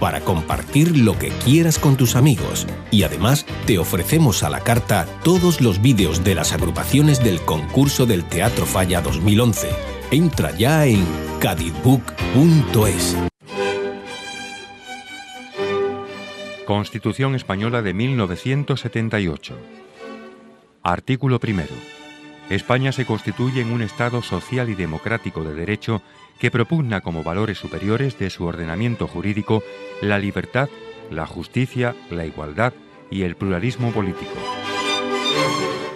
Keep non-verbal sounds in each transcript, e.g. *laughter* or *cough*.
para compartir lo que quieras con tus amigos y además te ofrecemos a la carta todos los vídeos de las agrupaciones del concurso del Teatro Falla 2011. Entra ya en cadizbook.es. Constitución Española de 1978. Artículo primero. España se constituye en un Estado social y democrático de derecho que propugna como valores superiores de su ordenamiento jurídico la libertad, la justicia, la igualdad y el pluralismo político.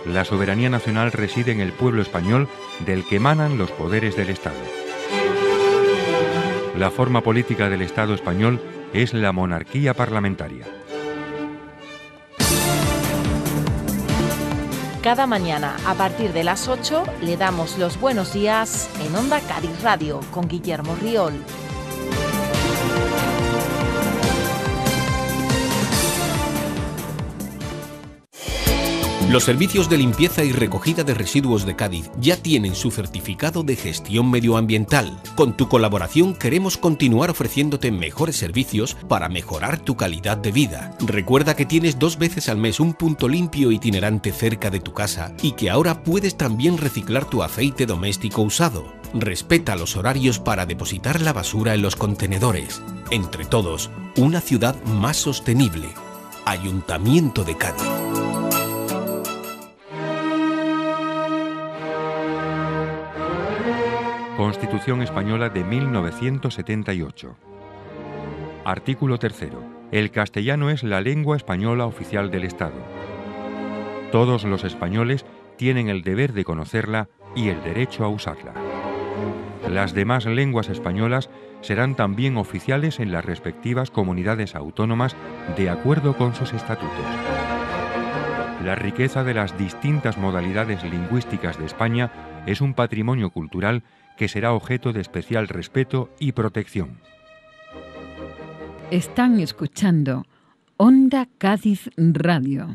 La soberanía nacional reside en el pueblo español del que emanan los poderes del Estado. La forma política del Estado español es la monarquía parlamentaria. Cada mañana, a partir de las 8, le damos los buenos días en Onda Cádiz Radio con Guillermo Riol. Los servicios de limpieza y recogida de residuos de Cádiz ya tienen su certificado de gestión medioambiental. Con tu colaboración queremos continuar ofreciéndote mejores servicios para mejorar tu calidad de vida. Recuerda que tienes dos veces al mes un punto limpio itinerante cerca de tu casa y que ahora puedes también reciclar tu aceite doméstico usado. Respeta los horarios para depositar la basura en los contenedores. Entre todos, una ciudad más sostenible. Ayuntamiento de Cádiz. Constitución Española de 1978. Artículo 3. El castellano es la lengua española oficial del Estado. Todos los españoles tienen el deber de conocerla y el derecho a usarla. Las demás lenguas españolas serán también oficiales en las respectivas comunidades autónomas de acuerdo con sus estatutos. La riqueza de las distintas modalidades lingüísticas de España es un patrimonio cultural que será objeto de especial respeto y protección. Están escuchando Onda Cádiz Radio.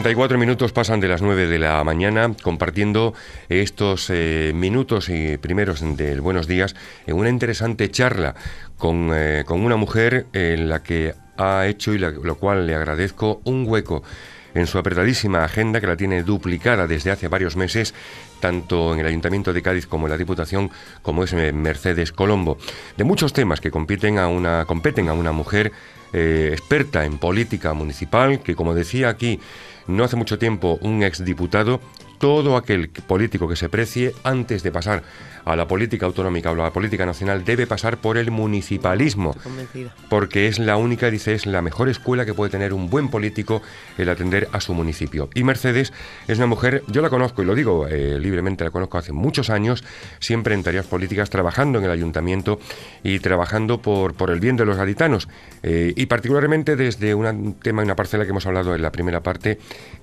34 minutos pasan de las 9 de la mañana compartiendo estos eh, minutos y primeros del buenos días en una interesante charla con, eh, una mujer en la que ha hecho y lo cual le agradezco un hueco en su apretadísima agenda que la tiene duplicada desde hace varios meses, tanto en el Ayuntamiento de Cádiz como en la Diputación, como es Mercedes Colombo, de muchos temas que compiten a una, competen a una mujer eh, experta en política municipal, que como decía aquí, no hace mucho tiempo un exdiputado, todo aquel político que se precie, antes de pasar a la política autonómica o a la política nacional debe pasar por el municipalismo. Porque es la única, dice, es la mejor escuela que puede tener un buen político el atender a su municipio. Y Mercedes es una mujer, yo la conozco y lo digo eh, libremente, la conozco hace muchos años, siempre en tareas políticas, trabajando en el ayuntamiento y trabajando por, por el bien de los gaditanos. Eh, y particularmente desde un tema, una parcela que hemos hablado en la primera parte,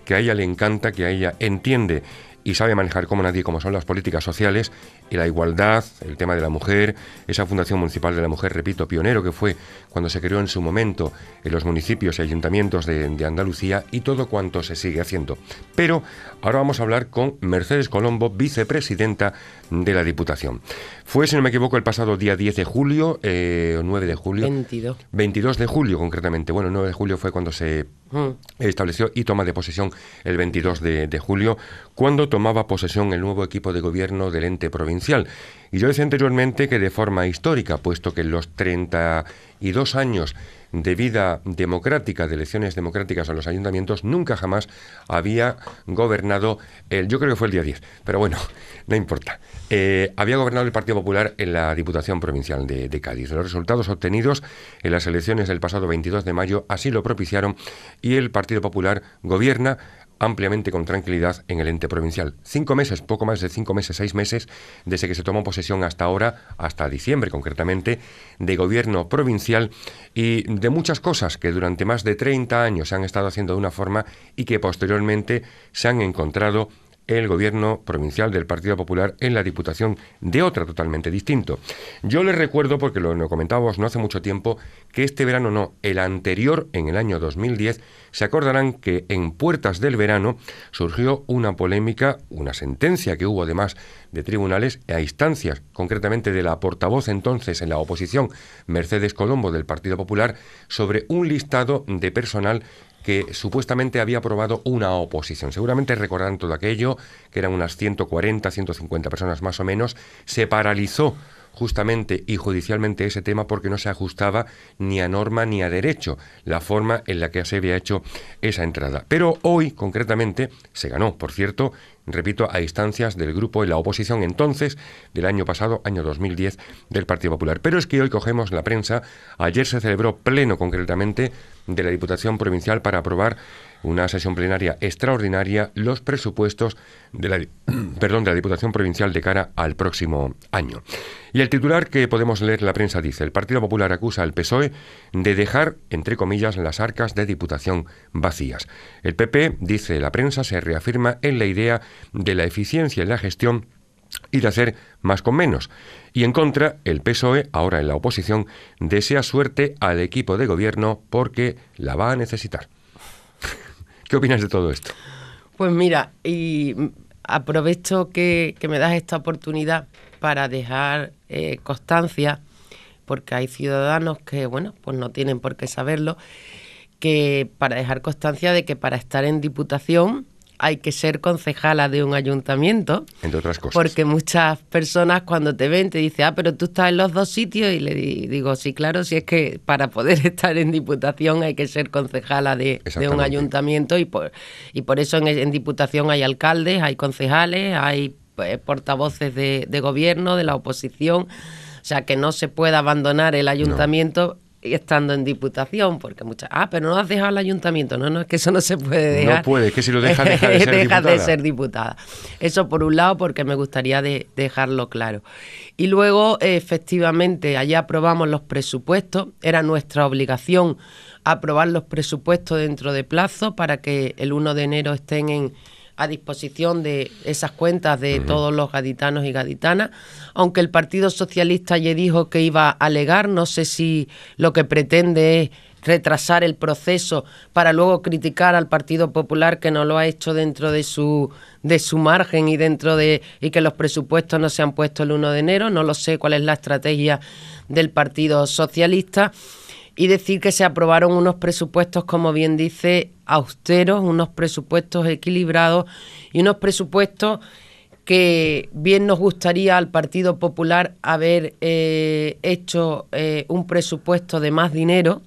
que a ella le encanta, que a ella entiende y sabe manejar como nadie como son las políticas sociales y la igualdad, el tema de la mujer, esa Fundación Municipal de la Mujer, repito, pionero que fue cuando se creó en su momento en los municipios y ayuntamientos de, Andalucía y todo cuanto se sigue haciendo. Pero ahora vamos a hablar con Mercedes Colombo, vicepresidenta de la Diputación. Fue, si no me equivoco, el pasado día 10 de julio, o eh, 9 de julio. 22. 22 de julio concretamente. Bueno, 9 de julio fue cuando se Mm. estableció y toma de posesión el 22 de, de, julio, cuando tomaba posesión el nuevo equipo de gobierno del ente provincial. Y yo decía anteriormente que de forma histórica, puesto que en los 32 años de vida democrática, de elecciones democráticas a los ayuntamientos, nunca jamás había gobernado el, yo creo que fue el día 10, pero bueno, *laughs* no importa. Eh, había gobernado el Partido Popular en la Diputación Provincial de, de Cádiz. Los resultados obtenidos en las elecciones del pasado 22 de mayo así lo propiciaron y el Partido Popular gobierna ampliamente con tranquilidad en el ente provincial. Cinco meses, poco más de cinco meses, seis meses, desde que se tomó posesión hasta ahora, hasta diciembre concretamente, de gobierno provincial y de muchas cosas que durante más de 30 años se han estado haciendo de una forma y que posteriormente se han encontrado el gobierno provincial del Partido Popular en la Diputación de otra totalmente distinto. Yo les recuerdo, porque lo, comentábamos no hace mucho tiempo, que este verano no, el anterior, en el año 2010, se acordarán que en puertas del verano surgió una polémica, una sentencia que hubo además de tribunales a instancias, concretamente de la portavoz entonces en la oposición, Mercedes Colombo del Partido Popular, sobre un listado de personal que supuestamente había aprobado una oposición. Seguramente recordarán todo aquello, que eran unas 140, 150 personas más o menos, se paralizó justamente y judicialmente ese tema porque no se ajustaba ni a norma ni a derecho la forma en la que se había hecho esa entrada. Pero hoy, concretamente, se ganó, por cierto, repito, a instancias del grupo y la oposición entonces del año pasado, año 2010, del Partido Popular. Pero es que hoy cogemos la prensa, ayer se celebró pleno concretamente de la Diputación Provincial para aprobar una sesión plenaria extraordinaria los presupuestos de la, *clears throat* perdón, de la Diputación Provincial de cara al próximo año. Y el titular que podemos leer la prensa dice, el Partido Popular acusa al PSOE de dejar, entre comillas, las arcas de Diputación vacías. El PP, dice la prensa, se reafirma en la idea de la eficiencia en la gestión y de hacer más con menos. Y en contra, el PSOE, ahora en la oposición, desea suerte al equipo de gobierno porque la va a necesitar. ¿Qué opinas de todo esto? Pues mira, y aprovecho que, me das esta oportunidad para dejar eh, constancia, porque hay ciudadanos que, bueno, pues no tienen por qué saberlo, que para dejar constancia de que para estar en diputación hay que ser concejala de un ayuntamiento. Entre otras cosas. Porque muchas personas cuando te ven te dicen, ah, pero tú estás en los dos sitios. Y le digo, sí, claro, si es que para poder *laughs* estar en diputación hay que ser concejala de, un ayuntamiento. Y por, y por eso en, diputación hay alcaldes, hay concejales, hay eh, portavoces de, gobierno, de la oposición. O sea, que no se puede abandonar el ayuntamiento estando en diputación, porque muchas, ah, pero no has dejado al ayuntamiento, no, no, es que eso no se puede dejar. No puede, es que si lo dejas, *laughs* deja, de ser, diputada. Eso por un lado, porque me gustaría dejarlo claro. Y luego, efectivamente, allá aprobamos los presupuestos, era nuestra obligación aprobar los presupuestos dentro de plazo para que el 1 de enero estén en a disposición de esas cuentas de todos los gaditanos y gaditanas, aunque el Partido Socialista ya dijo que iba a alegar, no sé si lo que pretende es retrasar el proceso para luego criticar al Partido Popular que no lo ha hecho dentro de su de su margen y dentro de y que los presupuestos no se han puesto el 1 de enero, no lo sé cuál es la estrategia del Partido Socialista y decir que se aprobaron unos presupuestos, como bien dice, austeros, unos presupuestos equilibrados y unos presupuestos que bien nos gustaría al Partido Popular haber eh, hecho eh, un presupuesto de más dinero,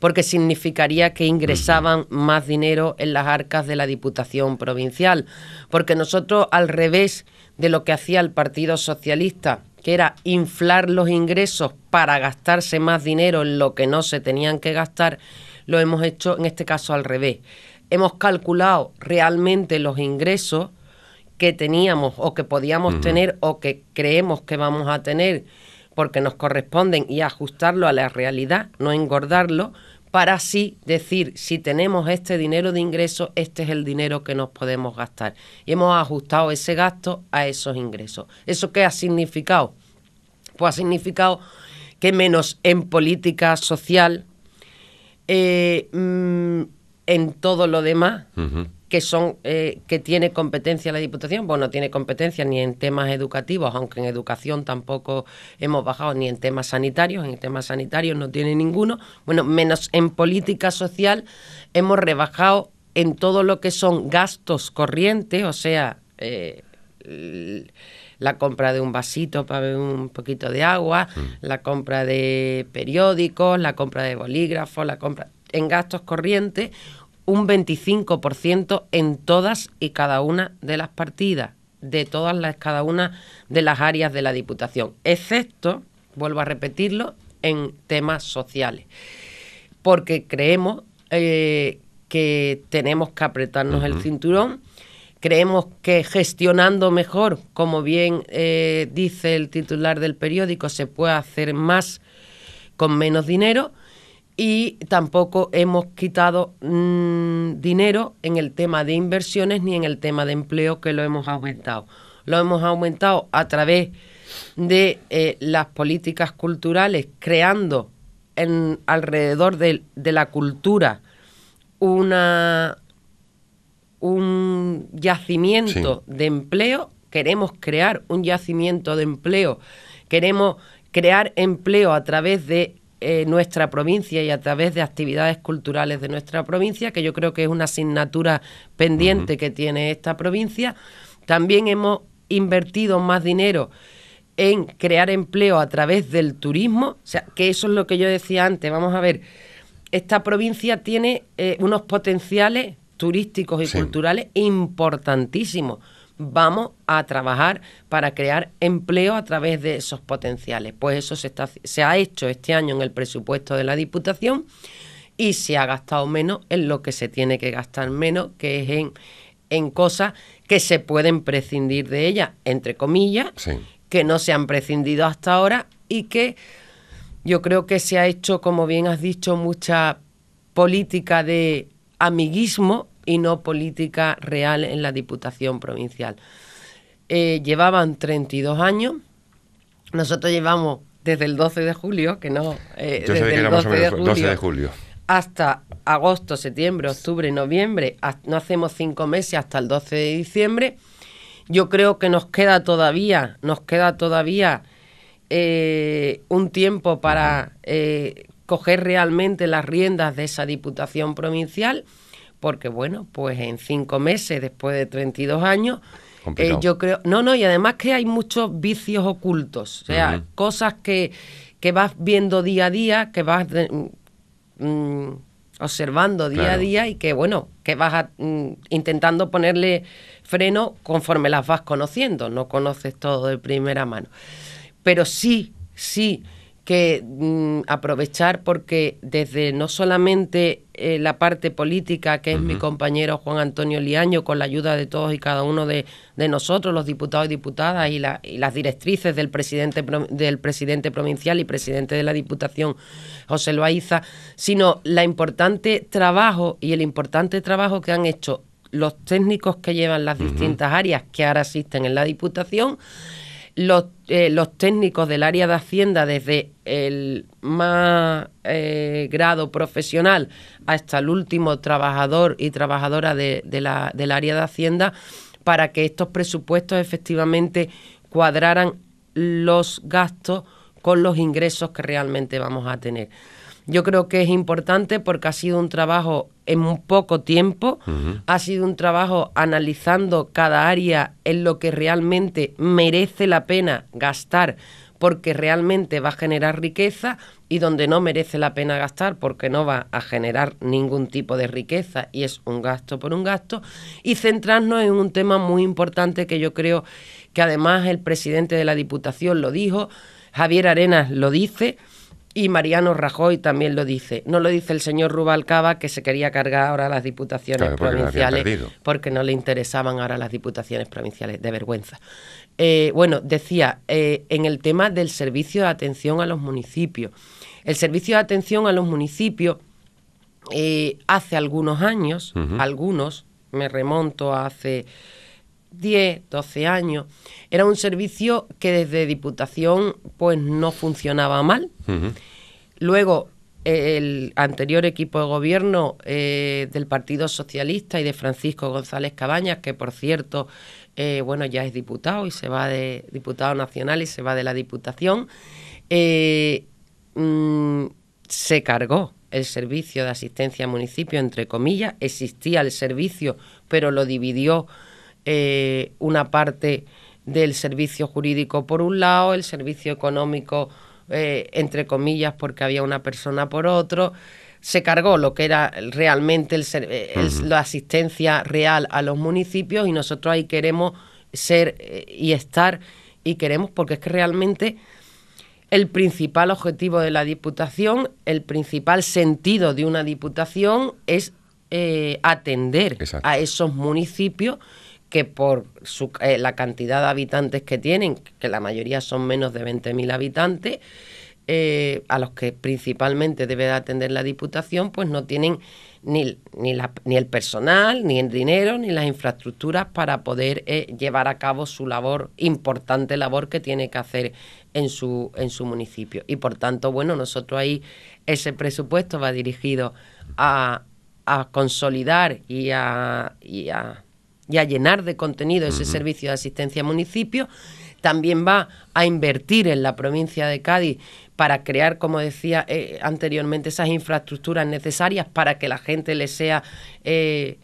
porque significaría que ingresaban más dinero en las arcas de la Diputación Provincial, porque nosotros al revés de lo que hacía el Partido Socialista, que era inflar los ingresos para gastarse más dinero en lo que no se tenían que gastar, lo hemos hecho en este caso al revés. Hemos calculado realmente los ingresos que teníamos o que podíamos tener o que creemos que vamos a tener porque nos corresponden y ajustarlo a la realidad, no engordarlo, para así decir, si tenemos este dinero de ingresos, este es el dinero que nos podemos gastar. Y hemos ajustado ese gasto a esos ingresos. ¿Eso qué ha significado? Pues ha significado que menos en política social, eh, mm, en todo lo demás, que son eh, que tiene competencia la Diputación, bueno, no tiene competencia ni en temas educativos, aunque en educación tampoco hemos bajado ni en temas sanitarios, en temas sanitarios no tiene ninguno, bueno, menos en política social hemos rebajado en todo lo que son gastos corrientes, o sea, eh, la compra de un vasito para beber un poquito de agua, mm. la compra de periódicos, la compra de bolígrafos, la compra en gastos corrientes, un 25% en todas y cada una de las partidas, de todas las cada una de las áreas de la Diputación, excepto, vuelvo a repetirlo, en temas sociales, porque creemos eh, que tenemos que apretarnos el cinturón. Creemos que gestionando mejor, como bien eh, dice el titular del periódico, se puede hacer más con menos dinero y tampoco hemos quitado mm, dinero en el tema de inversiones ni en el tema de empleo que lo hemos aumentado. Lo hemos aumentado a través de eh, las políticas culturales, creando alrededor de, la cultura una, un yacimiento de empleo. Queremos crear un yacimiento de empleo. Queremos crear empleo a través de eh, nuestra provincia y a través de actividades culturales de nuestra provincia, que yo creo que es una asignatura pendiente que tiene esta provincia. También hemos invertido más dinero en crear empleo a través del turismo, o sea, que eso es lo que yo decía antes, vamos a ver, esta provincia tiene eh, unos potenciales turísticos y culturales importantísimos vamos a trabajar para crear empleo a través de esos potenciales. Pues eso se, está, se ha hecho este año en el presupuesto de la Diputación y se ha gastado menos en lo que se tiene que gastar menos, que es en, en cosas que se pueden prescindir de ellas, entre comillas, que no se han prescindido hasta ahora y que yo creo que se ha hecho, como bien has dicho, mucha política de amiguismo y no política real en la Diputación Provincial. Eh, llevaban 32 años, nosotros llevamos desde el 12 de julio, que no, eh, desde el 12 de, julio, hasta agosto, septiembre, octubre, noviembre, no hacemos cinco meses hasta el 12 de diciembre. Yo creo que nos queda todavía, nos queda todavía eh, un tiempo para coger realmente las riendas de esa Diputación Provincial porque bueno, pues en cinco meses, después de 32 años, eh, yo creo, no, no, y además que hay muchos vicios ocultos, o sea, cosas que, que, vas viendo día a día, que vas mm, mm, observando día a día y que bueno, que vas mm, intentando ponerle freno conforme las vas conociendo, no conoces todo de primera mano. Pero sí, sí, que mm, aprovechar porque desde no solamente eh, la parte política, que es mi compañero Juan Antonio Liaño, con la ayuda de todos y cada uno de, nosotros, los diputados y diputadas y, las directrices del presidente, del presidente provincial y presidente de la Diputación, José Loaiza, sino la importante trabajo y el importante trabajo que han hecho los técnicos que llevan las distintas áreas que ahora asisten en la Diputación los, eh, los técnicos del área de Hacienda, desde el más eh, grado profesional hasta el último trabajador y trabajadora de, de la, del área de Hacienda, para que estos presupuestos efectivamente cuadraran los gastos con los ingresos que realmente vamos a tener. Yo creo que es importante porque ha sido un trabajo en un poco tiempo, ha sido un trabajo analizando cada área en lo que realmente merece la pena gastar porque realmente va a generar riqueza y donde no merece la pena gastar porque no va a generar ningún tipo de riqueza y es un gasto por un gasto y centrarnos en un tema muy importante que yo creo que además el presidente de la Diputación lo dijo, Javier Arenas lo dice, y Mariano Rajoy también lo dice. No lo dice el señor Rubalcaba, que se quería cargar ahora las diputaciones provinciales porque no le interesaban ahora las diputaciones provinciales, de vergüenza. Eh, bueno, decía, eh, en el tema del servicio de atención a los municipios. El servicio de atención a los municipios eh, hace algunos años, algunos, me remonto a hace 10, 12 años. Era un servicio que desde Diputación pues no funcionaba mal. Luego, el anterior equipo de gobierno eh, del Partido Socialista y de Francisco González Cabañas, que por cierto, eh, bueno, ya es diputado y se va de diputado nacional y se va de la Diputación, eh, mm, se cargó el servicio de asistencia a municipio, entre comillas, existía el servicio, pero lo dividió eh, una parte del servicio jurídico por un lado, el servicio económico, eh, entre comillas, porque había una persona por otro. Se cargó lo que era realmente el, eh, la asistencia real a los municipios y nosotros ahí queremos ser y estar y queremos porque es que realmente el principal objetivo de la Diputación, el principal sentido de una Diputación es atender a esos municipios que por su, eh, la cantidad de habitantes que tienen, que la mayoría son menos de 20.000 habitantes, eh, a los que principalmente debe atender la Diputación, pues no tienen ni, ni, el personal, ni el dinero, ni las infraestructuras para poder eh, llevar a cabo su labor, importante labor que tiene que hacer en su, en su municipio. Y por tanto, bueno, nosotros ahí ese presupuesto va dirigido a, a consolidar y a y a llenar de contenido ese servicio de asistencia municipio También va a invertir en la provincia de Cádiz para crear, como decía eh, anteriormente, esas infraestructuras necesarias para que la gente le sea eh,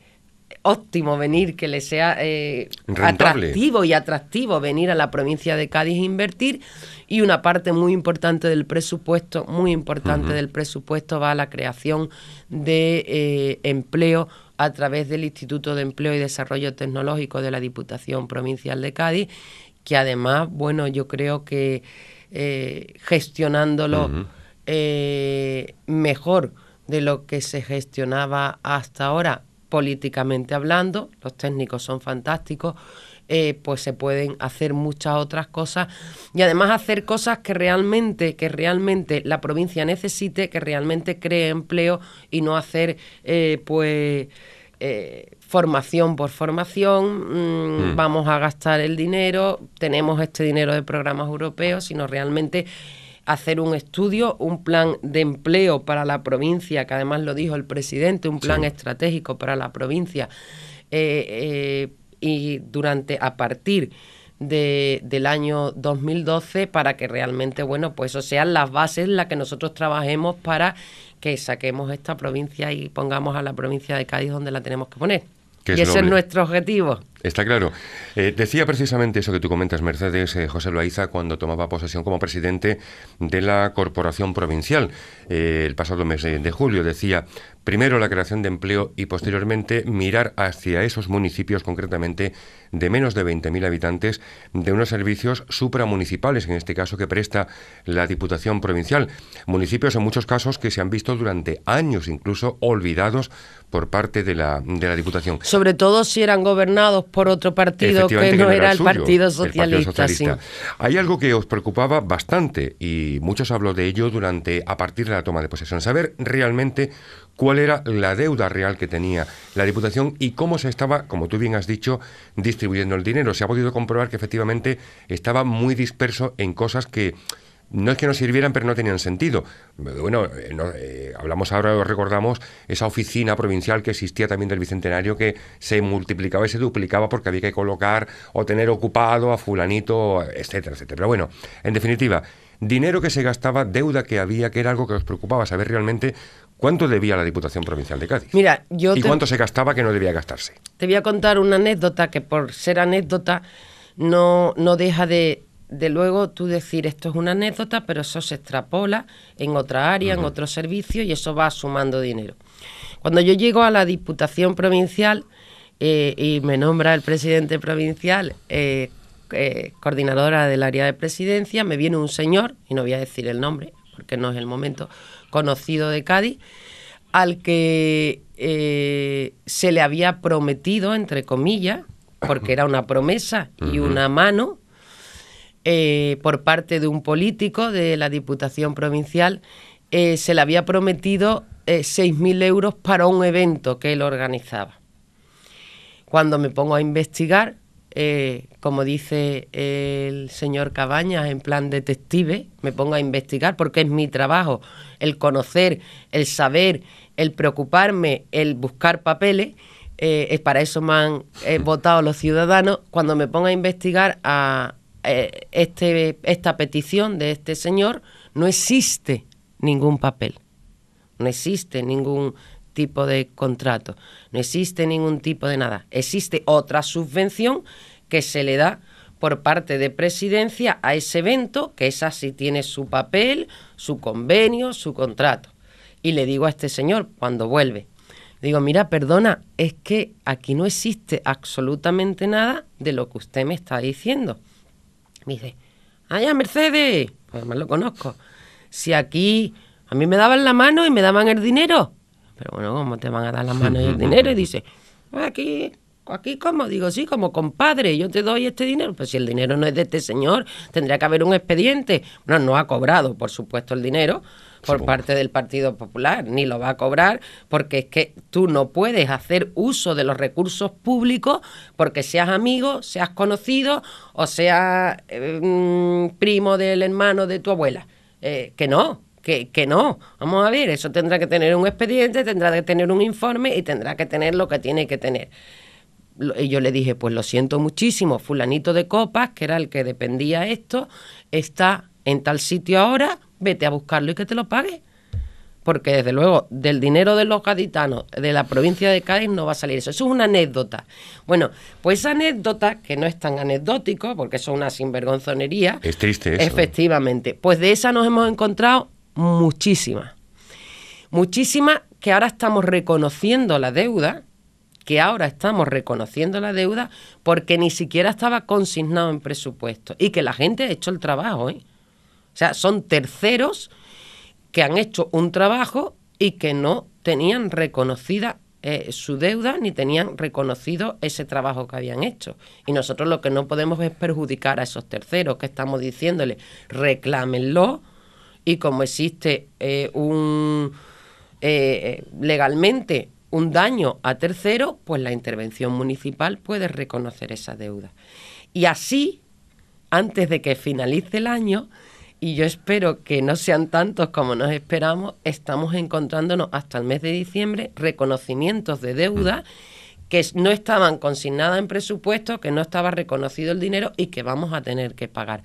óptimo venir, que le sea eh, atractivo y atractivo venir a la provincia de Cádiz e invertir. Y una parte muy importante del presupuesto, muy importante del presupuesto, va a la creación de empleo a través del Instituto de Empleo y Desarrollo Tecnológico de la Diputación Provincial de Cádiz, que además, bueno, yo creo que eh, gestionándolo eh, mejor de lo que se gestionaba hasta ahora, políticamente hablando, los técnicos son fantásticos, eh, pues se pueden hacer muchas otras cosas y además hacer cosas que realmente, que realmente la provincia necesite, que realmente cree empleo y no hacer eh, pues... Eh, formación por formación, mm, mm. vamos a gastar el dinero, tenemos este dinero de programas europeos, sino realmente hacer un estudio, un plan de empleo para la provincia, que además lo dijo el presidente, un plan estratégico para la provincia y durante a partir de, del año 2012 para que realmente, bueno, pues eso sean las bases en las que nosotros trabajemos para que saquemos esta provincia y pongamos a la provincia de Cádiz donde la tenemos que poner. Y ese es nuestro objetivo. Está claro. Eh, decía precisamente eso que tú comentas, Mercedes eh, José Loaiza, cuando tomaba posesión como presidente de la Corporación Provincial eh, el pasado mes de, julio. Decía, primero la creación de empleo y posteriormente mirar hacia esos municipios concretamente de menos de 20.000 habitantes de unos servicios supramunicipales, en este caso que presta la Diputación Provincial. Municipios en muchos casos que se han visto durante años incluso olvidados por parte de la, de la Diputación. Sobre todo si eran gobernados por otro partido que no era el, partido socialista, Hay algo que os preocupaba bastante y muchos habló de ello durante a partir de la toma de posesión, saber realmente cuál era la deuda real que tenía la Diputación y cómo se estaba, como tú bien has dicho, distribuyendo el dinero. Se ha podido comprobar que efectivamente estaba muy disperso en cosas que no es que no sirvieran, pero no tenían sentido. Bueno, eh, eh, hablamos ahora, recordamos, esa oficina provincial que existía también del Bicentenario que se multiplicaba y se duplicaba porque había que colocar o tener ocupado a fulanito, etcétera, etcétera. Pero bueno, en definitiva, dinero que se gastaba, deuda que había, que era algo que os preocupaba saber realmente cuánto debía la Diputación Provincial de Cádiz. Mira, yo y cuánto se gastaba que no debía gastarse. Te voy a contar una anécdota que por ser anécdota no, no deja de de luego tú decir esto es una anécdota, pero eso se extrapola en otra área, en otro servicio y eso va sumando dinero. Cuando yo llego a la Diputación Provincial eh, y me nombra el presidente provincial, eh, eh, coordinadora del área de presidencia, me viene un señor, y no voy a decir el nombre porque no es el momento, conocido de Cádiz, al que se le había prometido, entre comillas, porque era una promesa y una mano, eh, por parte de un político de la Diputación Provincial, eh, se le había prometido 6.000 eh, euros para un evento que él organizaba. Cuando me pongo a investigar, como dice el señor Cabañas, en plan detective, me pongo a investigar porque es mi trabajo, el conocer, el saber, el preocuparme, el buscar papeles. es para eso me han votado los ciudadanos, cuando me pongo a investigar a, eh, este, esta petición de este señor, no existe ningún papel, no existe ningún tipo de contrato, no existe ningún tipo de nada. Existe otra subvención que se le da por parte de presidencia a ese evento, que esa sí tiene su papel, su convenio, su contrato. Y le digo a este señor cuando vuelve, digo, mira, perdona, es que aquí no existe absolutamente nada de lo que usted me está diciendo. Me dice, ¡Ay, Mercedes! pues Además lo conozco. Si aquí a mí me daban la mano y me daban el dinero. Pero bueno, ¿cómo te van a dar la mano y el dinero? Y dice, ah, aquí, aquí como, digo, sí, como compadre, yo te doy este dinero. Pues si el dinero no es de este señor, tendría que haber un expediente. Bueno, no ha cobrado, por supuesto, el dinero, por parte del Partido Popular, ni lo va a cobrar, porque es que tú no puedes hacer uso de los recursos públicos porque seas amigo, seas conocido o seas eh, mm, primo del hermano de tu abuela. Eh, que no, que, que, no. Vamos a ver, eso tendrá que tener un expediente, tendrá que tener un informe y tendrá que tener lo que tiene que tener. Y yo le dije, pues lo siento muchísimo, fulanito de copas, que era el que dependía esto, está en tal sitio ahora, vete a buscarlo y que te lo pague. Porque desde luego, del dinero de los gaditanos de la provincia de Cádiz no va a salir eso. Eso es una anécdota. Bueno, pues esa anécdota, que no es tan anecdótico, porque eso es una sinvergonzonería. Es triste eso. ¿eh? Efectivamente. Pues de esa nos hemos encontrado muchísimas. Muchísimas que ahora estamos reconociendo la deuda, que ahora estamos reconociendo la deuda porque ni siquiera estaba consignado en presupuesto y que la gente ha hecho el trabajo. ¿eh? O sea, son terceros que han hecho un trabajo y que no tenían reconocida eh, su deuda ni tenían reconocido ese trabajo que habían hecho. Y nosotros lo que no podemos es perjudicar a esos terceros que estamos diciéndole, reclámenlo y como existe eh, un eh, legalmente un daño a tercero pues la intervención municipal puede reconocer esa deuda. Y así, antes de que finalice el año, y yo espero que no sean tantos como nos esperamos, estamos encontrándonos hasta el mes de diciembre reconocimientos de deuda mm. que no estaban consignadas en presupuesto, que no estaba reconocido el dinero y que vamos a tener que pagar.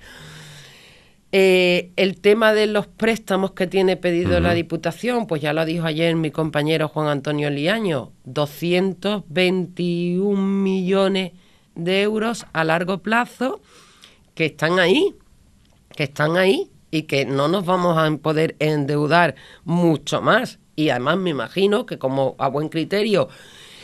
Eh, el tema de los préstamos que tiene pedido la Diputación, pues ya lo dijo ayer mi compañero Juan Antonio Liaño, 221 millones de euros a largo plazo que están ahí que están ahí y que no nos vamos a poder endeudar mucho más. Y además me imagino que como a buen criterio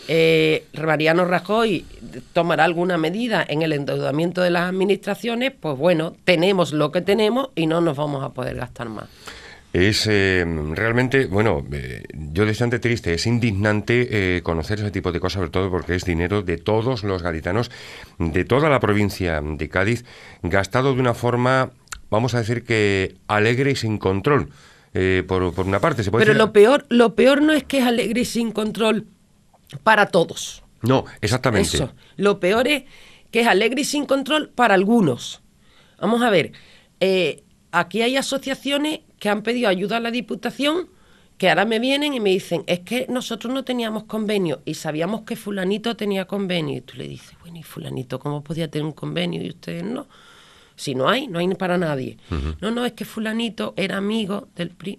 eh, Mariano Rajoy tomará alguna medida en el endeudamiento de las administraciones, pues bueno, tenemos lo que tenemos y no nos vamos a poder gastar más. Es eh, realmente, bueno, eh, yo yo bastante triste, es indignante eh, conocer ese tipo de cosas, sobre todo porque es dinero de todos los gaditanos, de toda la provincia de Cádiz, gastado de una forma vamos a decir que alegre y sin control. Eh, por, por, una parte, se puede Pero lo peor, lo peor no es que es alegre y sin control para todos. No, exactamente. Lo peor es que es alegre y sin control para algunos. Vamos a ver, eh, aquí hay asociaciones que han pedido ayuda a la Diputación que ahora me vienen y me dicen, es que nosotros no teníamos convenio y sabíamos que fulanito tenía convenio. Y tú le dices, bueno, ¿y fulanito cómo podía tener un convenio y ustedes no? Si no hay, no hay para nadie. No, no, es que fulanito era amigo del PRI.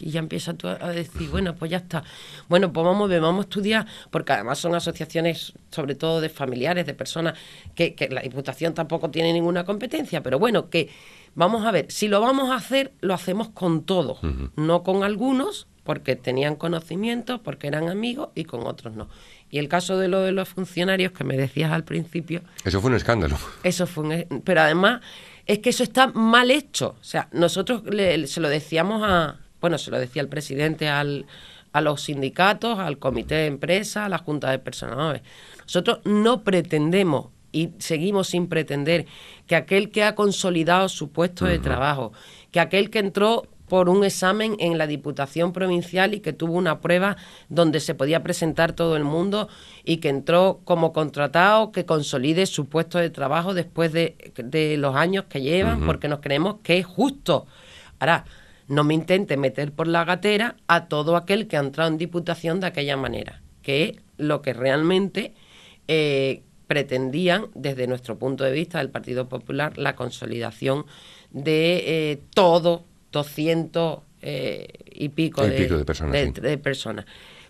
Y ya empieza tú a decir, bueno, pues ya está. Bueno, pues vamos a ver, vamos a estudiar, porque además son asociaciones, sobre todo de familiares, de personas que, la Diputación tampoco tiene ninguna competencia, pero bueno, que vamos a ver, si lo vamos a hacer, lo hacemos con todos, no con algunos, porque tenían conocimientos, porque eran amigos, y con otros no. Y el caso de lo de los funcionarios que me decías al principio. Eso fue un escándalo. Eso fue un. E, pero además, es que eso está mal hecho. O sea, nosotros se lo decíamos a. Bueno, se lo decía el presidente al, a los sindicatos, al comité de empresa, a la junta de personal. Nosotros no pretendemos y seguimos sin pretender que aquel que ha consolidado su puesto de trabajo, que aquel que entró por un examen en la Diputación Provincial y que tuvo una prueba donde se podía presentar todo el mundo y que entró como contratado, que consolide su puesto de trabajo después de, los años que llevan, porque nos creemos que es justo. Ahora, no me intente meter por la gatera a todo aquel que ha entrado en Diputación de aquella manera, que es lo que realmente... Eh, pretendían, desde nuestro punto de vista del Partido Popular, la consolidación de eh, todo 200 eh, y pico, de, de, personas,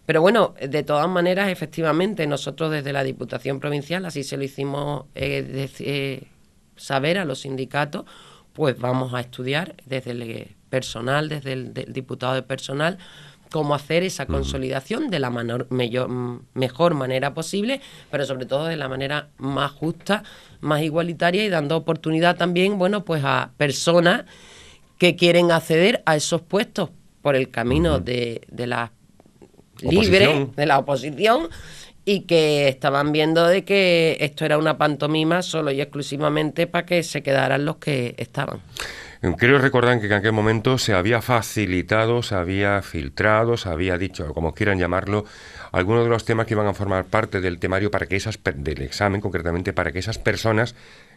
Pero bueno, de todas maneras, efectivamente, nosotros desde la Diputación Provincial, así se lo hicimos eh, eh, saber a los sindicatos, pues vamos a estudiar desde el personal, desde el diputado de personal, cómo hacer esa consolidación de la mejor manera posible, pero sobre todo de la manera más justa, más igualitaria y dando oportunidad también, bueno, pues a personas que quieren acceder a esos puestos por el camino de, de la libre, de la oposición, y que estaban viendo de que esto era una pantomima solo y exclusivamente para que se quedaran los que estaban. Creo recordar que en aquel momento se había facilitado, se había filtrado, se había dicho, como quieran llamarlo, algunos de los temas que iban a formar parte del temario para que esas del examen, concretamente para que esas personas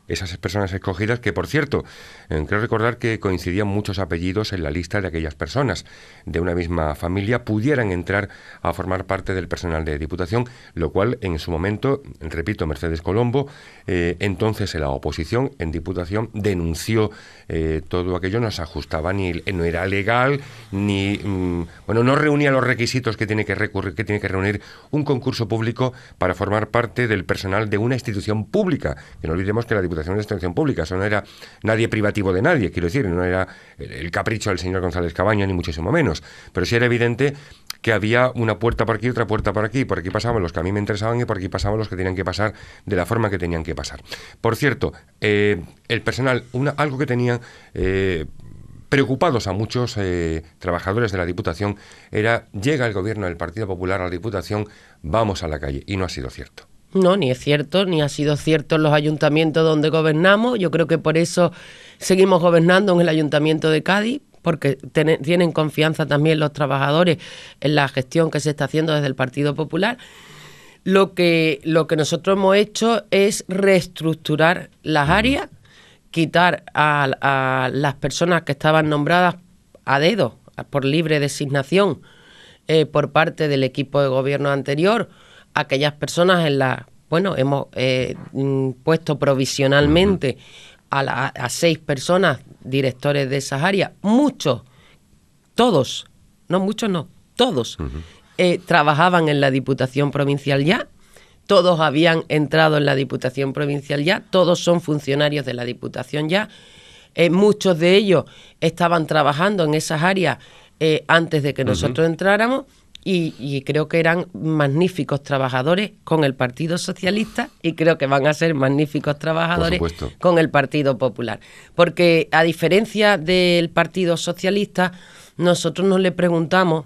esas personas escogidas, que por cierto, eh, creo recordar que coincidían muchos apellidos en la lista de aquellas personas de una misma familia, pudieran entrar a formar parte del personal de Diputación, lo cual en su momento, repito, Mercedes Colombo, eh, entonces en la oposición, en Diputación, denunció eh, todo aquello, no se ajustaba ni no era legal, ni mm, bueno, no reunía los requisitos que tiene que recurrir, que tiene que reunir un concurso público para formar parte del personal de una institución pública. Que no olvidemos que la de extensión Pública. Eso no era nadie privativo de nadie, quiero decir, no era el capricho del señor González Cabaña, ni muchísimo menos. Pero sí era evidente que había una puerta por aquí, otra puerta por aquí, por aquí pasaban los que a mí me interesaban y por aquí pasaban los que tenían que pasar de la forma que tenían que pasar. Por cierto, eh, el personal, algo que tenían eh, preocupados a muchos eh, trabajadores de la Diputación era, llega el gobierno del Partido Popular a la Diputación, vamos a la calle, y no ha sido cierto. No, ni es cierto, ni ha sido cierto en los ayuntamientos donde gobernamos. Yo creo que por eso seguimos gobernando en el ayuntamiento de Cádiz, porque tienen confianza también los trabajadores en la gestión que se está haciendo desde el Partido Popular. Lo que, nosotros hemos hecho es reestructurar las áreas, quitar a, las personas que estaban nombradas a dedo, por libre designación, eh, por parte del equipo de gobierno anterior aquellas personas en las, bueno, hemos eh, mm, puesto provisionalmente a, a seis personas directores de esas áreas, muchos, todos, no muchos no, todos eh, trabajaban en la Diputación Provincial ya, todos habían entrado en la Diputación Provincial ya, todos son funcionarios de la Diputación ya, eh, muchos de ellos estaban trabajando en esas áreas antes de que nosotros entráramos y, creo que eran magníficos trabajadores con el Partido Socialista y creo que van a ser magníficos trabajadores con el Partido Popular. Porque a diferencia del Partido Socialista, nosotros nos le preguntamos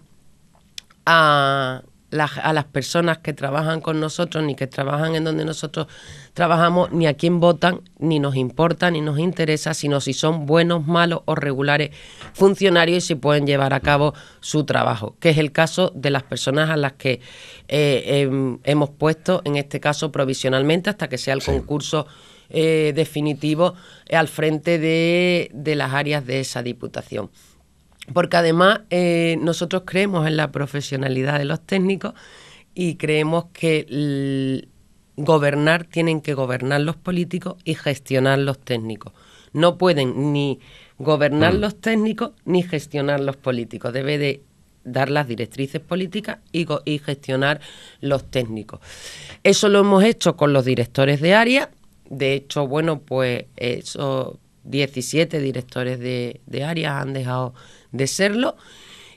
a, a las personas que trabajan con nosotros, ni que trabajan en donde nosotros trabajamos, ni a quién votan, ni nos importa, ni nos interesa, sino si son buenos, malos o regulares funcionarios y si pueden llevar a cabo su trabajo, que es el caso de las personas a las que eh, em, hemos puesto, en este caso provisionalmente, hasta que sea el concurso. Eh, definitivo al frente de las áreas de esa diputación porque además eh, nosotros creemos en la profesionalidad de los técnicos y creemos que gobernar tienen que gobernar los políticos y gestionar los técnicos. No pueden ni gobernar mm. los técnicos ni gestionar los políticos. Debe de dar las directrices políticas y, gestionar los técnicos. Eso lo hemos hecho con los directores de área. De hecho, bueno, pues esos 17 directores de, de áreas han dejado de serlo.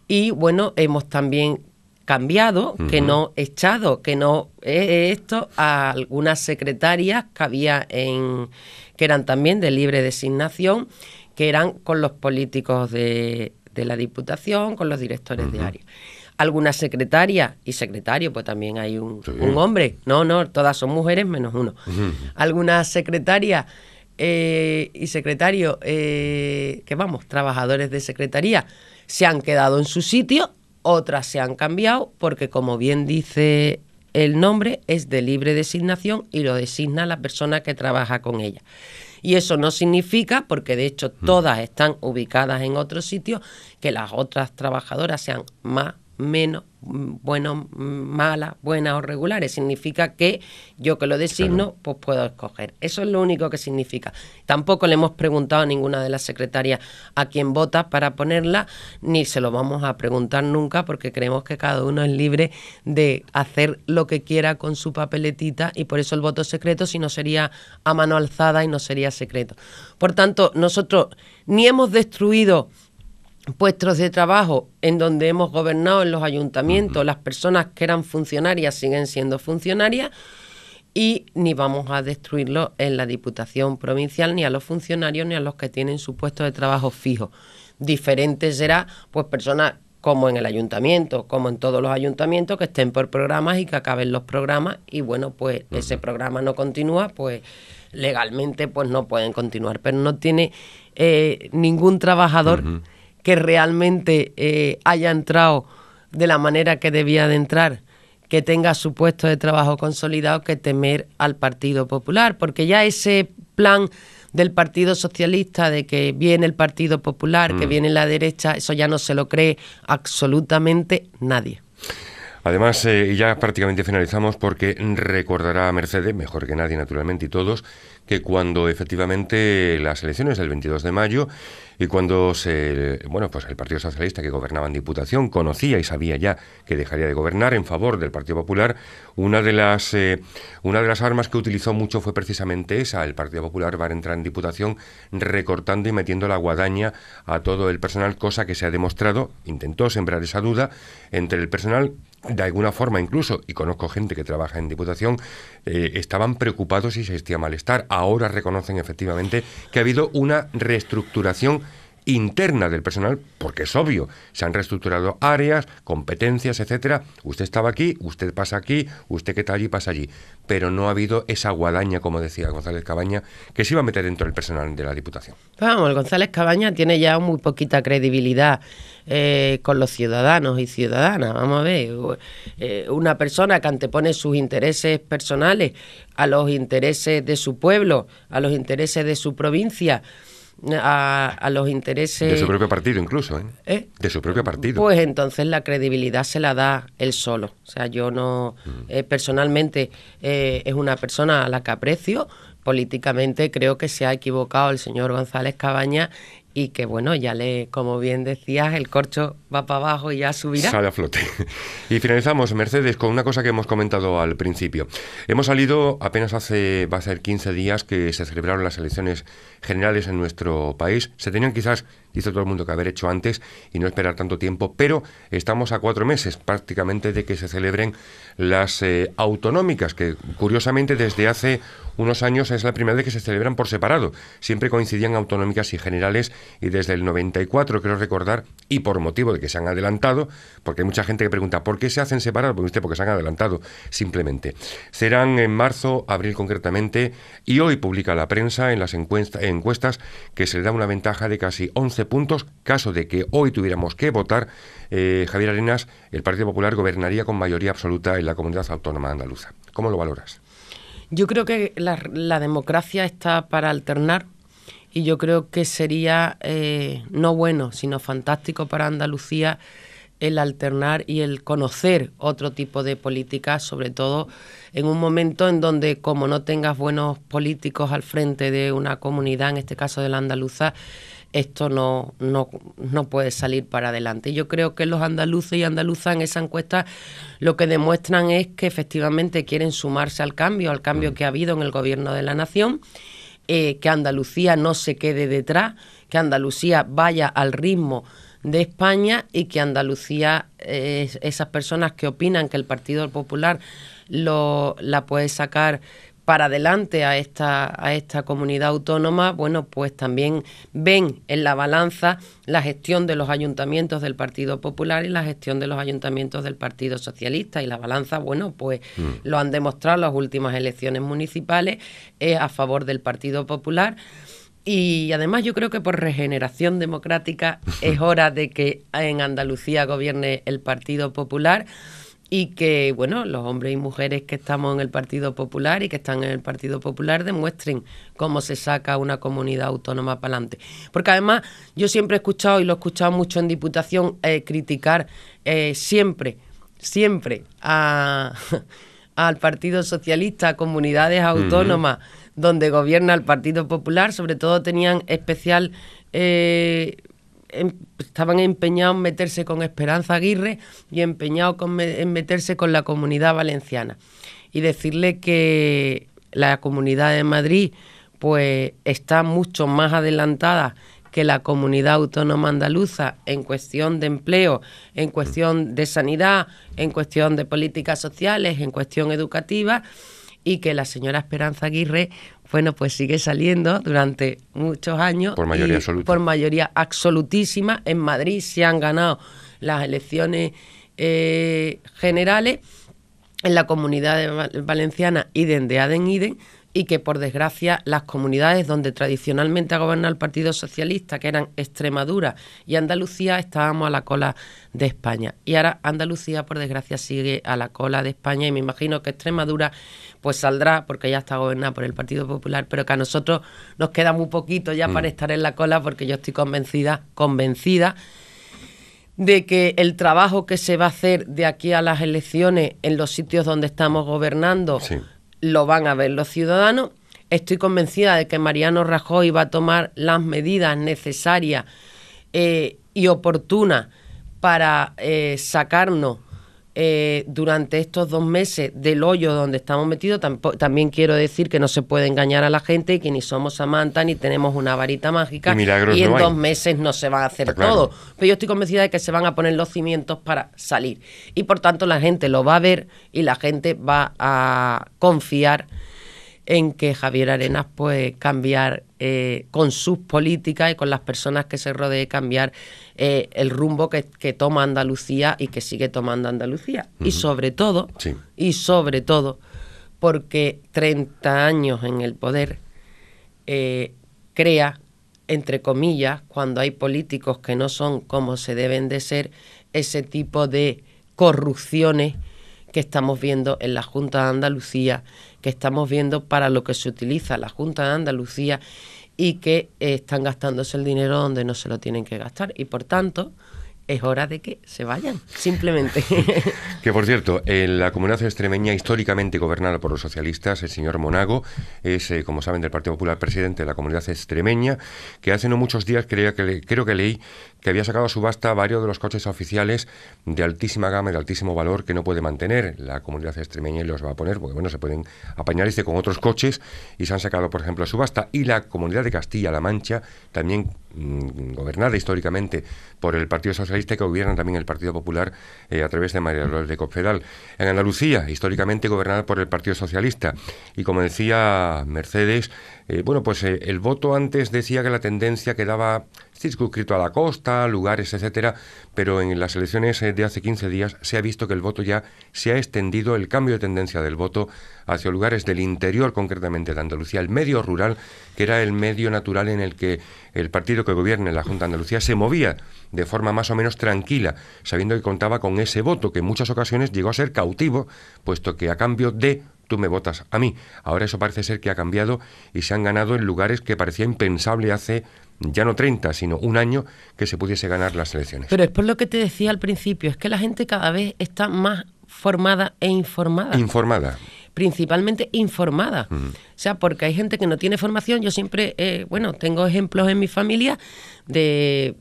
Y bueno, hemos también cambiado, que no echado, que no eh, esto, a algunas secretarias que había en que eran también de libre designación, que eran con los políticos de, de la Diputación, con los directores diarios de área. Algunas secretarias y secretario, pues también hay un, un hombre. No, no, todas son mujeres menos uno. Algunas secretarias eh, y secretario, eh, que vamos, trabajadores de secretaría, se han quedado en su sitio, otras se han cambiado, porque como bien dice el nombre, es de libre designación y lo designa la persona que trabaja con ella. Y eso no significa, porque de hecho mm. todas están ubicadas en otro sitio, que las otras trabajadoras sean más menos, mm, bueno, mm, malas, buenas o regulares. Significa que yo que lo designo, pues puedo escoger. Eso es lo único que significa. Tampoco le hemos preguntado a ninguna de las secretarias a quién vota para ponerla, ni se lo vamos a preguntar nunca, porque creemos que cada uno es libre de hacer lo que quiera con su papeletita y por eso el voto secreto, si no sería a mano alzada y no sería secreto. Por tanto, nosotros ni hemos destruido puestos de trabajo en donde hemos gobernado en los ayuntamientos, las personas que eran funcionarias siguen siendo funcionarias y ni vamos a destruirlo en la Diputación Provincial, ni a los funcionarios, ni a los que tienen su puesto de trabajo fijo. Diferente será, pues, personas como en el ayuntamiento, como en todos los ayuntamientos, que estén por programas y que acaben los programas y bueno, pues ese programa no continúa, pues legalmente pues no pueden continuar, pero no tiene eh, ningún trabajador que realmente eh, haya entrado de la manera que debía de entrar, que tenga su puesto de trabajo consolidado, que temer al Partido Popular, porque ya ese plan del Partido Socialista, de que viene el Partido Popular, que mm. viene la derecha, eso ya no se lo cree absolutamente nadie. Además, eh, y ya prácticamente finalizamos porque recordará a Mercedes, mejor que nadie naturalmente y todos, que cuando efectivamente las elecciones del 22 de mayo y cuando se, bueno, pues el Partido Socialista que gobernaba en Diputación conocía y sabía ya que dejaría de gobernar en favor del Partido Popular, una de las, eh, una de las armas que utilizó mucho fue precisamente esa. El Partido Popular va a entrar en Diputación recortando y metiendo la guadaña a todo el personal, cosa que se ha demostrado, intentó sembrar esa duda entre el personal de alguna forma incluso, y conozco gente que trabaja en Diputación, eh, estaban preocupados si existía malestar. Ahora reconocen efectivamente que ha habido una reestructuración interna del personal, porque es obvio, se han reestructurado áreas, competencias, etcétera. Usted estaba aquí, usted pasa aquí, usted que está allí pasa allí. Pero no ha habido esa guadaña, como decía González Cabaña, que se iba a meter dentro del personal de la Diputación. Vamos, González Cabaña tiene ya muy poquita credibilidad eh, con los ciudadanos y ciudadanas. Vamos a ver, eh, una persona que antepone sus intereses personales a los intereses de su pueblo, a los intereses de su provincia a, los intereses... De su propio partido incluso, ¿eh? ¿Eh? De su propio partido. Pues entonces la credibilidad se la da él solo. O sea, yo no... Mm. Eh, personalmente es una persona a la que aprecio, políticamente creo que se ha equivocado el señor González Cabaña y que bueno, ya le, como bien decías, el corcho va para abajo y ya subirá. Sale a flote. *laughs* Y finalizamos, Mercedes, con una cosa que hemos comentado al principio. Hemos salido apenas hace, va a ser 15 días que se celebraron las elecciones generales en nuestro país. Se tenían quizás dice todo el mundo que haber hecho antes y no esperar tanto tiempo, pero estamos a cuatro meses prácticamente de que se celebren las eh, autonómicas, que curiosamente desde hace unos años es la primera vez que se celebran por separado. Siempre coincidían autonómicas y generales y desde el 94, creo recordar, y por motivo de que se han adelantado, porque hay mucha gente que pregunta, ¿por qué se hacen separadas? Pues usted, porque se han adelantado, simplemente. Serán en marzo, abril concretamente, y hoy publica la prensa en las encuestas que se le da una ventaja de casi 11 puntos, caso de que hoy tuviéramos que votar, eh, Javier Arenas, el Partido Popular gobernaría con mayoría absoluta en la comunidad autónoma andaluza. ¿Cómo lo valoras? Yo creo que la, democracia está para alternar y yo creo que sería eh, no bueno, sino fantástico para Andalucía el alternar y el conocer otro tipo de políticas, sobre todo en un momento en donde como no tengas buenos políticos al frente de una comunidad, en este caso de la andaluza, esto no, no, puede salir para adelante. Yo creo que los andaluces y andaluzas en esa encuesta lo que demuestran es que efectivamente quieren sumarse al cambio, al cambio mm. que ha habido en el gobierno de la nación. Eh, que Andalucía no se quede detrás, que Andalucía vaya al ritmo de España y que Andalucía, eh, esas personas que opinan que el Partido Popular la puede sacar para adelante a esta, a esta comunidad autónoma, bueno, pues también ven en la balanza la gestión de los ayuntamientos del Partido Popular y la gestión de los ayuntamientos del Partido Socialista. Y la balanza, bueno, pues mm. lo han demostrado las últimas elecciones municipales eh, a favor del Partido Popular. Y además yo creo que por regeneración democrática *laughs* es hora de que en Andalucía gobierne el Partido Popular y que, bueno, los hombres y mujeres que estamos en el Partido Popular y que están en el Partido Popular demuestren cómo se saca una comunidad autónoma para adelante. Porque además yo siempre he escuchado, y lo he escuchado mucho en Diputación, eh, criticar eh, siempre, siempre *laughs* al Partido Socialista, a comunidades autónomas donde gobierna el Partido Popular, sobre todo tenían especial... Eh, Em, estaban empeñados en meterse con Esperanza Aguirre y empeñados en meterse con la comunidad valenciana. Y decirle que la comunidad de Madrid pues está mucho más adelantada que la comunidad autónoma andaluza en cuestión de empleo, en cuestión de sanidad, en cuestión de políticas sociales, en cuestión educativa y que la señora Esperanza Aguirre bueno, pues sigue saliendo durante muchos años. Por mayoría absoluta. Por mayoría absolutísima. En Madrid se han ganado las elecciones eh, generales. En la comunidad valenciana, iden de Aden, iden y que por desgracia las comunidades donde tradicionalmente ha gobernado el Partido Socialista, que eran Extremadura y Andalucía, estábamos a la cola de España. Y ahora Andalucía, por desgracia, sigue a la cola de España y me imagino que Extremadura pues saldrá porque ya está gobernada por el Partido Popular, pero que a nosotros nos queda muy poquito ya para mm. estar en la cola porque yo estoy convencida, convencida de que el trabajo que se va a hacer de aquí a las elecciones en los sitios donde estamos gobernando lo van a ver los ciudadanos. Estoy convencida de que Mariano Rajoy va a tomar las medidas necesarias eh, y oportunas para eh, sacarnos eh, durante estos dos meses del hoyo donde estamos metidos, también quiero decir que no se puede engañar a la gente y que ni somos Samantha ni tenemos una varita mágica y, en dos meses no se va a hacer todo. Pero yo estoy convencida de que se van a poner los cimientos para salir y por tanto la gente lo va a ver y la gente va a confiar en que Javier Arenas puede cambiar eh, con sus políticas y con las personas que se rodee cambiar eh, el rumbo que, toma Andalucía y que sigue tomando Andalucía. Y sobre todo, y sobre todo, porque 30 años en el poder eh, crea, entre comillas, cuando hay políticos que no son como se deben de ser, ese tipo de corrupciones que estamos viendo en la Junta de Andalucía que estamos viendo para lo que se utiliza la Junta de Andalucía y que están gastándose el dinero donde no se lo tienen que gastar. Y por tanto, es hora de que se vayan, simplemente. *laughs* que por cierto, en la comunidad extremeña históricamente gobernada por los socialistas, el señor Monago es, eh, como saben, del Partido Popular presidente de la comunidad extremeña, que hace no muchos días creo que, creo que leí que había sacado a subasta varios de los coches oficiales de altísima gama y de altísimo valor que no puede mantener la comunidad extremeña y los va a poner, porque bueno, se pueden apañar este con otros coches y se han sacado, por ejemplo, a subasta. Y la comunidad de Castilla-La Mancha también Mm, gobernada históricamente por el Partido Socialista que gobierna también el Partido Popular eh, a través de María Dolores de Cofedal... En Andalucía, históricamente gobernada por el Partido Socialista. Y como decía Mercedes, eh, bueno, pues eh, el voto antes decía que la tendencia quedaba circunscrito a la costa, lugares, etcétera, pero en las elecciones eh, de hace 15 días se ha visto que el voto ya se ha extendido, el cambio de tendencia del voto hacia lugares del interior, concretamente de Andalucía, el medio rural, que era el medio natural en el que el partido que en la Junta de Andalucía se movía de forma más o menos tranquila, sabiendo que contaba con ese voto que en muchas ocasiones llegó a ser cautivo, puesto que a cambio de tú me votas a mí. Ahora eso parece ser que ha cambiado y se han ganado en lugares que parecía impensable hace ya no 30, sino un año que se pudiese ganar las elecciones. Pero es por lo que te decía al principio, es que la gente cada vez está más formada e informada. Informada. Principalmente informada. O sea, porque hay gente que no tiene formación. Yo siempre, eh, bueno, tengo ejemplos en mi familia de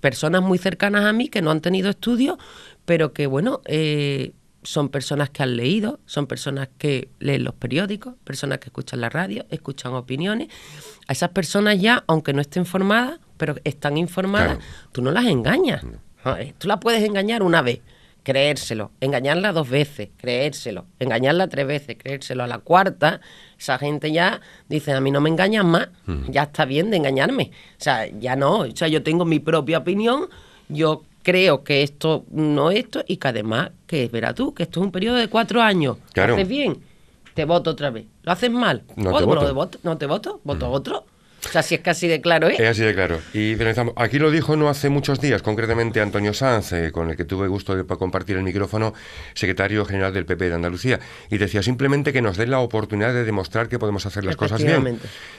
personas muy cercanas a mí que no han tenido estudios, pero que, bueno, eh, son personas que han leído, son personas que leen los periódicos, personas que escuchan la radio, escuchan opiniones. A esas personas ya, aunque no estén formadas, pero están informadas, tú no las engañas. Tú las puedes engañar una vez, creérselo, engañarla dos veces, creérselo, engañarla tres veces, creérselo. A la cuarta, esa gente ya dice, a mí no me engañas más, mm. ya está bien de engañarme. O sea, ya no, o sea, yo tengo mi propia opinión, yo creo que esto no es esto y que además, que verás tú, que esto es un periodo de cuatro años. Lo haces bien, te voto otra vez. Lo haces mal, no, te, pues voto. No, te voto. voto, mm. otro. O sea, es casi de claro, ¿eh? Es de claro. Y finalizamos. Aquí lo dijo no hace muchos días, concretamente Antonio Sanz, eh, con el que tuve gusto de compartir el micrófono, secretario general del PP de Andalucía. Y decía simplemente que nos den la oportunidad de demostrar que podemos hacer las cosas bien.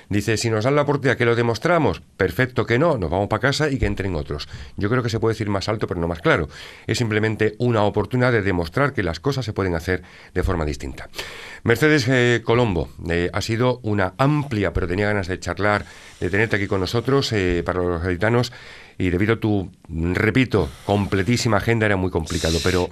Dice, si nos dan la oportunidad que lo demostramos, perfecto que no, nos vamos para casa y que entren otros. Yo creo que se puede decir más alto, pero no más claro. Es simplemente una oportunidad de demostrar que las cosas se pueden hacer de forma distinta. Mercedes eh, Colombo, eh, ha sido una amplia, pero tenía ganas de charlar, de tenerte aquí con nosotros eh, para los gaditanos y debido a tu, repito, completísima agenda era muy complicado, pero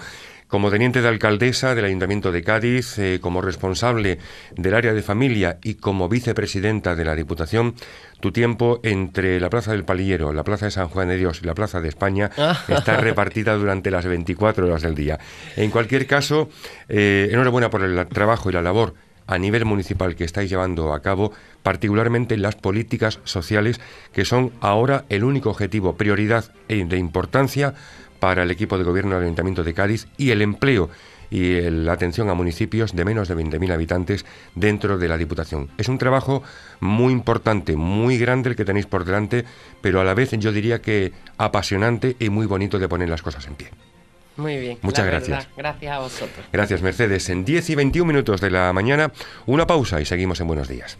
como teniente de alcaldesa del Ayuntamiento de Cádiz, eh, como responsable del área de familia y como vicepresidenta de la Diputación, tu tiempo entre la Plaza del Palillero, la Plaza de San Juan de Dios y la Plaza de España ah. está *laughs* repartida durante las 24 horas del día. En cualquier caso, eh, enhorabuena por el trabajo y la labor a nivel municipal que estáis llevando a cabo, particularmente las políticas sociales, que son ahora el único objetivo, prioridad e de importancia para el equipo de gobierno del Ayuntamiento de Cádiz y el empleo y la atención a municipios de menos de 20.000 habitantes dentro de la Diputación. Es un trabajo muy importante, muy grande el que tenéis por delante, pero a la vez yo diría que apasionante y muy bonito de poner las cosas en pie. Muy bien. Muchas gracias. gracias a vosotros. Gracias, Mercedes. En 10 y 21 minutos de la mañana, una pausa y seguimos en Buenos Días.